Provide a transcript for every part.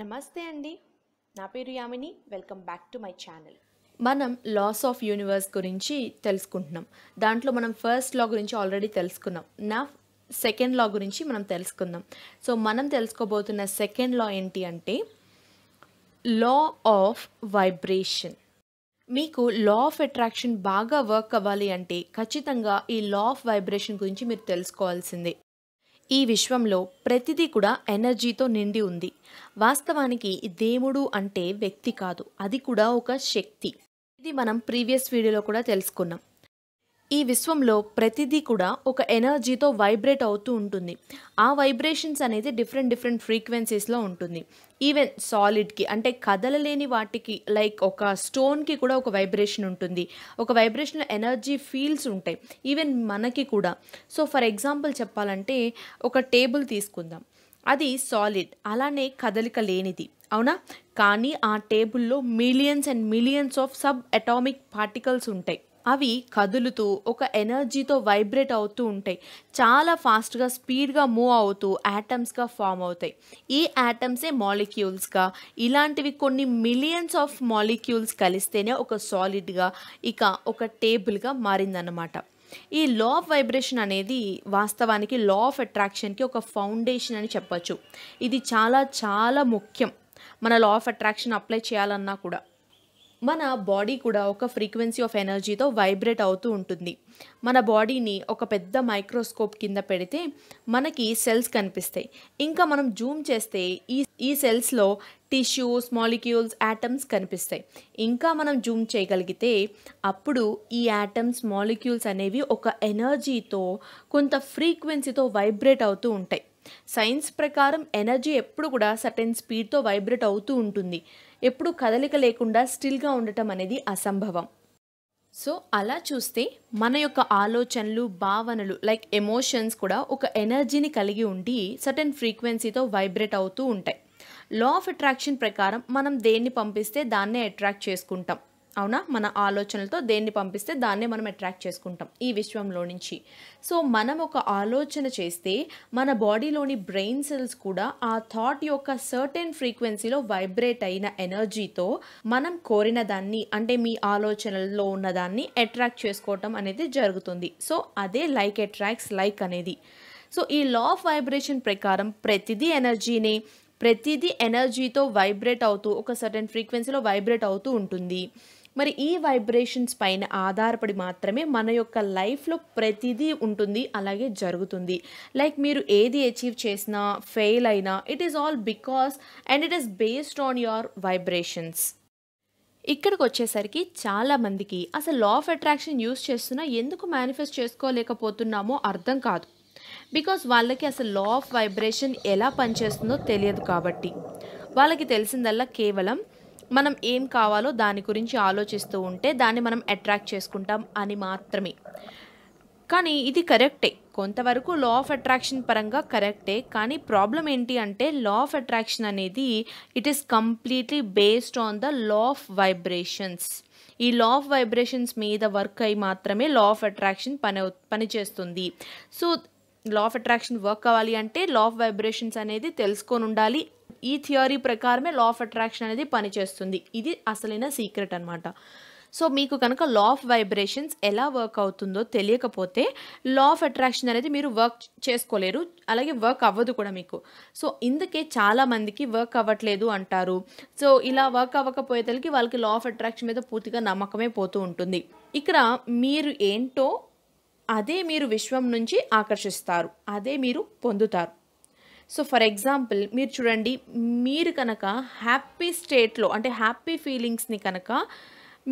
నమస్తే అండి నా పేరు Yamini welcome back to my channel మనం లాస్ ఆఫ్ యూనివర్స్ గురించి తెలుసుకుంటున్నాం దాంట్లో మనం ఫస్ట్ లా గురించి ఆల్రెడీ తెలుసుకున్నాం నా సెకండ్ లా గురించి మనం తెలుసుకుందాం సో మనం తెలుసుకోబోతున్న సెకండ్ లా ఏంటి అంటే లా ఆఫ్ వైబ్రేషన్ మీకు లా ఆఫ్ అట్రాక్షన్ బాగా వర్క్ అవ్వాలి అంటే ఖచ్చితంగా ఈ లా ఆఫ్ వైబ్రేషన్ గురించి మీరు తెలుసుకోవాల్సిందే ఈ విశ్వంలో ప్రతిదీ కూడా ఎనర్జీతో నిండి ఉంది వాస్తవానికి దేవుడు అంటే వ్యక్తి కాదు అది కూడా ఒక శక్తి ఇది మనం ప్రీవియస్ వీడియోలో కూడా తెలుసుకున్నాం ఈ విశ్వంలో ప్రతిదీ కూడా ఒక ఎనర్జీతో వైబ్రేట్ అవుతూ ఉంటుంది ఆ వైబ్రేషన్స్ అనేది డిఫరెంట్ డిఫరెంట్ ఫ్రీక్వెన్సీస్లో ఉంటుంది ఈవెన్ సాలిడ్కి అంటే కదలలేని వాటికి లైక్ ఒక స్టోన్కి కూడా ఒక వైబ్రేషన్ ఉంటుంది ఒక వైబ్రేషన్ ఎనర్జీ ఫీల్స్ ఉంటాయి ఈవెన్ మనకి కూడా సో ఫర్ ఎగ్జాంపుల్ చెప్పాలంటే ఒక టేబుల్ తీసుకుందాం అది సాలిడ్ అలానే కదలిక లేనిది అవునా కానీ ఆ టేబుల్లో millions and millions of sub atomic particles ఉంటాయి అవి కదులుతూ ఒక ఎనర్జీతో వైబ్రేట్ అవుతూ ఉంటాయి చాలా ఫాస్ట్గా స్పీడ్గా మూవ్ అవుతూ యాటమ్స్గా ఫామ్ అవుతాయి ఈ యాటమ్సే మాలిక్యూల్స్గా ఇలాంటివి కొన్ని మిలియన్స్ ఆఫ్ మాలిక్యూల్స్ కలిస్తేనే ఒక సాలిడ్గా ఇక ఒక టేబుల్గా మారిందన్నమాట ఈ లా ఆఫ్ వైబ్రేషన్ అనేది వాస్తవానికి లా ఆఫ్ అట్రాక్షన్కి ఒక ఫౌండేషన్ అని చెప్పచ్చు ఇది చాలా చాలా ముఖ్యం మన లా ఆఫ్ అట్రాక్షన్ అప్లై చేయాలన్నా కూడా మన బాడీ కూడా ఒక ఫ్రీక్వెన్సీ ఆఫ్ ఎనర్జీతో వైబ్రేట్ అవుతూ ఉంటుంది మన బాడీని ఒక పెద్ద మైక్రోస్కోప్ కింద పెడితే మనకి సెల్స్ కనిపిస్తాయి ఇంకా మనం జూమ్ చేస్తే ఈ ఈ సెల్స్లో టిష్యూస్ మాలిక్యూల్స్ యాటమ్స్ కనిపిస్తాయి ఇంకా మనం జూమ్ చేయగలిగితే అప్పుడు ఈ యాటమ్స్ మాలిక్యూల్స్ అనేవి ఒక ఎనర్జీతో కొంత ఫ్రీక్వెన్సీతో వైబ్రేట్ అవుతూ ఉంటాయి సైన్స్ ప్రకారం ఎనర్జీ ఎప్పుడు కూడా సర్టెన్ స్పీడ్తో వైబ్రేట్ అవుతూ ఉంటుంది ఎప్పుడు కదలిక లేకుండా స్టిల్గా ఉండటం అనేది అసంభవం సో అలా చూస్తే మన యొక్క ఆలోచనలు భావనలు లైక్ ఎమోషన్స్ కూడా ఒక ఎనర్జీని కలిగి ఉండి సర్టెన్ ఫ్రీక్వెన్సీతో వైబ్రేట్ అవుతూ ఉంటాయి లా ఆఫ్ అట్రాక్షన్ ప్రకారం మనం దేన్ని పంపిస్తే దాన్నే అట్రాక్ట్ చేసుకుంటాం అవునా మన ఆలోచనలతో దేన్ని పంపిస్తే దాన్నే మనం అట్రాక్ట్ చేసుకుంటాం ఈ విశ్వంలో నుంచి సో మనం ఒక ఆలోచన చేస్తే మన బాడీలోని బ్రెయిన్ సెల్స్ కూడా ఆ థాట్ యొక్క సర్టెన్ ఫ్రీక్వెన్సీలో వైబ్రేట్ అయిన ఎనర్జీతో మనం కోరిన దాన్ని అంటే మీ ఆలోచనల్లో ఉన్న దాన్ని అట్రాక్ట్ చేసుకోవటం అనేది జరుగుతుంది సో అదే లైక్ అట్రాక్ట్స్ లైక్ అనేది సో ఈ లా ఆఫ్ వైబ్రేషన్ ప్రకారం ప్రతిదీ ఎనర్జీని ప్రతిదీ ఎనర్జీతో వైబ్రేట్ అవుతూ ఒక సర్టెన్ ఫ్రీక్వెన్సీలో వైబ్రేట్ అవుతూ ఉంటుంది మరి ఈ వైబ్రేషన్స్ పైన ఆధారపడి మాత్రమే మన యొక్క లైఫ్లో ప్రతిదీ ఉంటుంది అలాగే జరుగుతుంది లైక్ మీరు ఏది అచీవ్ చేసినా ఫెయిల్ అయినా it is all because and it is based on your vibrations ఇక్కడికి వచ్చేసరికి చాలామందికి అసలు లా ఆఫ్ అట్రాక్షన్ యూస్ చేస్తున్నా ఎందుకు మేనిఫెస్ట్ చేసుకోలేకపోతున్నామో అర్థం కాదు బికాస్ వాళ్ళకి అసలు లా ఆఫ్ వైబ్రేషన్ ఎలా పనిచేస్తుందో తెలియదు కాబట్టి వాళ్ళకి తెలిసిందల్లా కేవలం మనం ఏం కావాలో దాని గురించి ఆలోచిస్తూ ఉంటే దాన్ని మనం అట్రాక్ట్ చేసుకుంటాం అని మాత్రమే కానీ ఇది కరెక్టే కొంతవరకు లా ఆఫ్ అట్రాక్షన్ పరంగా కరెక్టే కానీ ప్రాబ్లం ఏంటి అంటే లా ఆఫ్ అట్రాక్షన్ అనేది it is completely based on the law of vibrations ఈ లా ఆఫ్ వైబ్రేషన్స్ మీద వర్క్ అయి మాత్రమే లా ఆఫ్ అట్రాక్షన్ పని పనిచేస్తుంది so law of attraction work అవ్వాలి అంటే లా ఆఫ్ వైబ్రేషన్స్ అనేది తెలుసుకొని ఉండాలి ఈ థియరీ ప్రకారమే లా ఆఫ్ అట్రాక్షన్ అనేది పనిచేస్తుంది ఇది అసలైన సీక్రెట్ అనమాట సో మీకు కనుక లా ఆఫ్ వైబ్రేషన్స్ ఎలా వర్క్ అవుతుందో తెలియకపోతే లా ఆఫ్ అట్రాక్షన్ అనేది మీరు వర్క్ చేసుకోలేరు అలాగే వర్క్ అవ్వదు కూడా మీకు సో ఇందుకే చాలామందికి వర్క్ అవ్వట్లేదు అంటారు సో ఇలా వర్క్ అవ్వకపోయేతలకి వాళ్ళకి లా ఆఫ్ అట్రాక్షన్ మీద పూర్తిగా నమ్మకమే పోతూ ఉంటుంది ఇక్కడ మీరు ఏంటో అదే మీరు విశ్వం నుంచి ఆకర్షిస్తారు అదే మీరు పొందుతారు సో ఫర్ ఎగ్జాంపుల్ మీరు చూడండి మీరు కనుక హ్యాపీ స్టేట్లో అంటే హ్యాపీ ఫీలింగ్స్ని కనుక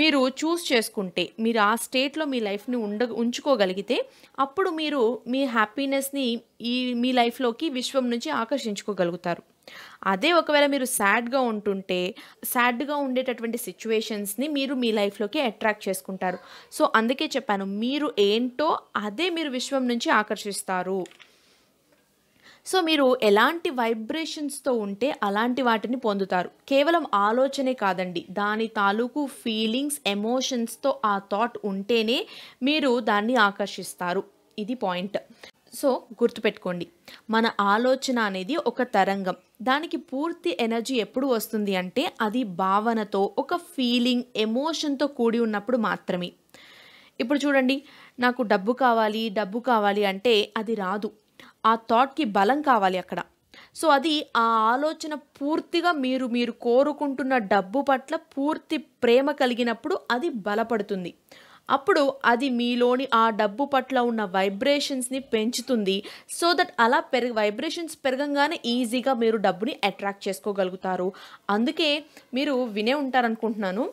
మీరు చూస్ చేసుకుంటే మీరు ఆ స్టేట్లో మీ లైఫ్ని ఉండ ఉంచుకోగలిగితే అప్పుడు మీరు మీ హ్యాపీనెస్ని ఈ మీ లైఫ్లోకి విశ్వం నుంచి ఆకర్షించుకోగలుగుతారు అదే ఒకవేళ మీరు సాడ్గా ఉంటుంటే సాడ్గా ఉండేటటువంటి సిచ్యువేషన్స్ని మీరు మీ లైఫ్లోకి అట్రాక్ట్ చేసుకుంటారు సో అందుకే చెప్పాను మీరు ఏంటో అదే మీరు విశ్వం నుంచి ఆకర్షిస్తారు సో మీరు ఎలాంటి వైబ్రేషన్స్తో ఉంటే అలాంటి వాటిని పొందుతారు కేవలం ఆలోచనే కాదండి దాని తాలూకు ఫీలింగ్స్ ఎమోషన్స్తో ఆ థాట్ ఉంటేనే మీరు దాన్ని ఆకర్షిస్తారు ఇది పాయింట్ సో గుర్తుపెట్టుకోండి మన ఆలోచన అనేది ఒక తరంగం దానికి పూర్తి ఎనర్జీ ఎప్పుడు వస్తుంది అంటే అది భావనతో ఒక ఫీలింగ్ ఎమోషన్తో కూడి ఉన్నప్పుడు మాత్రమే ఇప్పుడు చూడండి నాకు డబ్బు కావాలి డబ్బు కావాలి అంటే అది రాదు ఆ థాట్కి బలం కావాలి అక్కడ సో అది ఆ ఆలోచన పూర్తిగా మీరు మీరు కోరుకుంటున్న డబ్బు పట్ల పూర్తి ప్రేమ కలిగినప్పుడు అది బలపడుతుంది అప్పుడు అది మీలోని ఆ డబ్బు పట్ల ఉన్న వైబ్రేషన్స్ని పెంచుతుంది సో దట్ అలా పెరగ వైబ్రేషన్స్ పెరగంగానే ఈజీగా మీరు డబ్బుని అట్రాక్ట్ చేసుకోగలుగుతారు అందుకే మీరు వినే ఉంటారనుకుంటున్నాను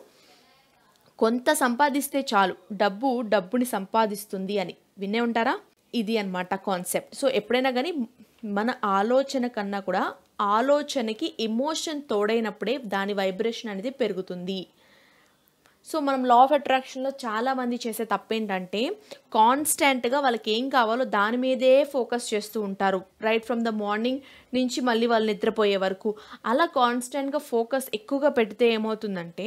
కొంత సంపాదిస్తే చాలు డబ్బు డబ్బుని సంపాదిస్తుంది అని వినే ఉంటారా ఇది అనమాట కాన్సెప్ట్ సో ఎప్పుడైనా కానీ మన ఆలోచన కన్నా కూడా ఆలోచనకి ఎమోషన్ తోడైనప్పుడే దాని వైబ్రేషన్ అనేది పెరుగుతుంది సో మనం లా ఆఫ్ అట్రాక్షన్లో చాలామంది చేసే తప్పేంటంటే కాన్స్టెంట్గా వాళ్ళకి ఏం కావాలో దాని మీదే ఫోకస్ చేస్తూ ఉంటారు రైట్ ఫ్రమ్ ద మార్నింగ్ నుంచి మళ్ళీ వాళ్ళు నిద్రపోయే వరకు అలా కాన్స్టెంట్గా ఫోకస్ ఎక్కువగా పెడితే ఏమవుతుందంటే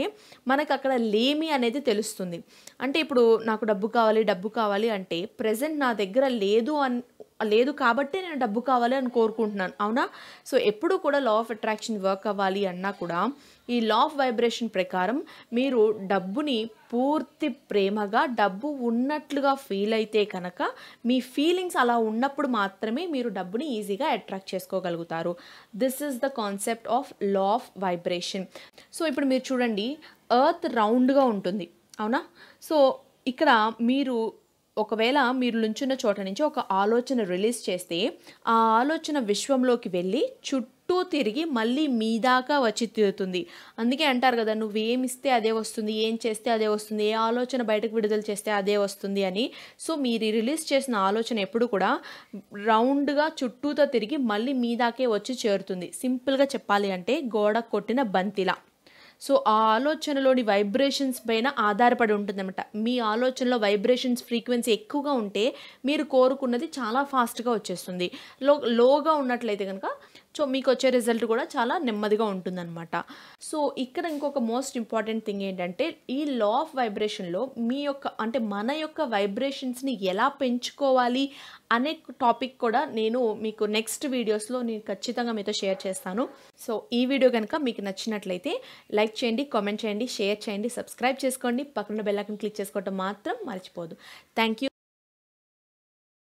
మనకు అక్కడ లేమి అనేది తెలుస్తుంది అంటే ఇప్పుడు నాకు డబ్బు కావాలి డబ్బు కావాలి అంటే ప్రజెంట్ నా దగ్గర లేదు అని లేదు కాబట్టే నేను డబ్బు కావాలి అని కోరుకుంటున్నాను అవునా సో ఎప్పుడు కూడా లా ఆఫ్ అట్రాక్షన్ వర్క్ అవ్వాలి అన్నా కూడా ఈ లా ఆఫ్ వైబ్రేషన్ ప్రకారం మీరు డబ్బుని పూర్తి ప్రేమగా డబ్బు ఉన్నట్లుగా ఫీల్ అయితే కనుక మీ ఫీలింగ్స్ అలా ఉన్నప్పుడు మాత్రమే మీరు డబ్బుని ఈజీగా అట్రాక్ట్ చేసుకోగలుగుతారు this is the concept of law of vibration so ఇప్పుడు మీరు చూడండి ఎర్త్ రౌండ్గా ఉంటుంది అవునా సో ఇక్కడ మీరు ఒకవేళ మీరు నుంచున్న చోట నుంచి ఒక ఆలోచన రిలీజ్ చేస్తే ఆ ఆలోచన విశ్వంలోకి వెళ్ళి చుట్టూ తిరిగి మళ్ళీ మీ దాకా వచ్చి తీరుతుంది అందుకే అంటారు కదా నువ్వు ఇస్తే అదే వస్తుంది ఏం చేస్తే అదే వస్తుంది ఏ ఆలోచన బయటకు విడుదల చేస్తే అదే వస్తుంది అని సో మీరు రిలీజ్ చేసిన ఆలోచన ఎప్పుడు కూడా రౌండ్గా చుట్టూతో తిరిగి మళ్ళీ మీ దాకే వచ్చి చేరుతుంది సింపుల్గా చెప్పాలి అంటే గోడ కొట్టిన బంతిలా సో ఆ ఆలోచనలోని వైబ్రేషన్స్ పైన ఆధారపడి ఉంటుందన్నమాట మీ ఆలోచనలో వైబ్రేషన్స్ ఫ్రీక్వెన్సీ ఎక్కువగా ఉంటే మీరు కోరుకున్నది చాలా ఫాస్ట్గా వచ్చేస్తుంది లో లోగా ఉన్నట్లయితే కనుక సో మీకు వచ్చే రిజల్ట్ కూడా చాలా నెమ్మదిగా ఉంటుందన్నమాట సో ఇక్కడ ఇంకొక మోస్ట్ ఇంపార్టెంట్ థింగ్ ఏంటంటే ఈ లా ఆఫ్ వైబ్రేషన్లో మీ యొక్క అంటే మన యొక్క వైబ్రేషన్స్ని ఎలా పెంచుకోవాలి అనే టాపిక్ కూడా నేను మీకు నెక్స్ట్ వీడియోస్లో నేను ఖచ్చితంగా మీతో షేర్ చేస్తాను సో ఈ వీడియో కనుక మీకు నచ్చినట్లయితే లైక్ చేయండి కామెంట్ చేయండి షేర్ చేయండి సబ్స్క్రైబ్ చేసుకోండి పక్కన బెల్లైకన్ క్లిక్ చేసుకోవటం మాత్రం మర్చిపోదు థ్యాంక్